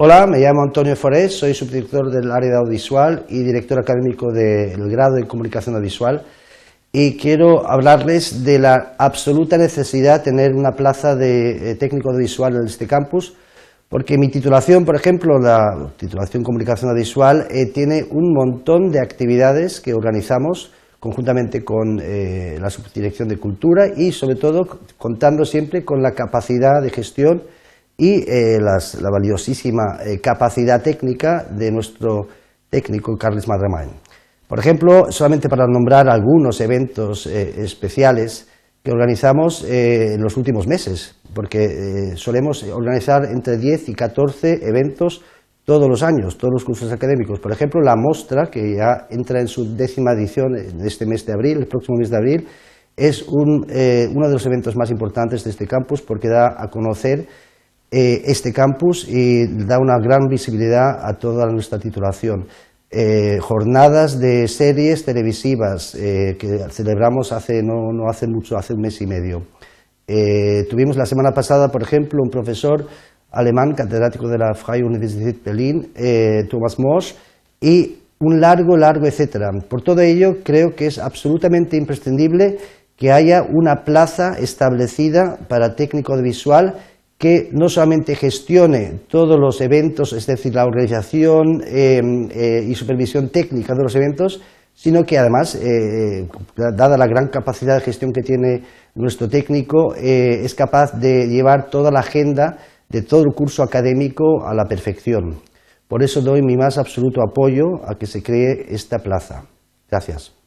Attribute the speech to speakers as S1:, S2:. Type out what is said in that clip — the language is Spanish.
S1: Hola, me llamo Antonio Forés, soy subdirector del área de audiovisual y director académico del grado en comunicación audiovisual y quiero hablarles de la absoluta necesidad de tener una plaza de eh, técnico audiovisual en este campus porque mi titulación, por ejemplo, la titulación comunicación audiovisual, eh, tiene un montón de actividades que organizamos conjuntamente con eh, la Subdirección de Cultura y, sobre todo, contando siempre con la capacidad de gestión y eh, la valiosísima eh, capacidad técnica de nuestro técnico Carles Madramain. Por ejemplo, solamente para nombrar algunos eventos eh, especiales que organizamos en los últimos meses, porque solemos organizar entre 10 y 14 eventos todos los años, todos los cursos académicos. Por ejemplo, la mostra, que ya entra en su décima edición en este mes de abril, el próximo mes de abril, es uno de los eventos más importantes de este campus porque da a conocer eh, este campus y da una gran visibilidad a toda nuestra titulación. Eh, jornadas de series televisivas eh, que celebramos hace no, no, hace mucho, hace un mes y medio. tuvimos la semana pasada, por ejemplo, un profesor alemán, catedrático de la Freie Universität Berlin, Thomas Mosch, y un largo, largo, etcétera. Por todo ello, creo que es absolutamente imprescindible que haya una plaza establecida para técnico de visual que no solamente gestione todos los eventos, es decir, la organización eh, eh, y supervisión técnica de los eventos, sino que además, eh, dada la gran capacidad de gestión que tiene nuestro técnico, es capaz de llevar toda la agenda de todo el curso académico a la perfección. Por eso doy mi más absoluto apoyo a que se cree esta plaza. Gracias.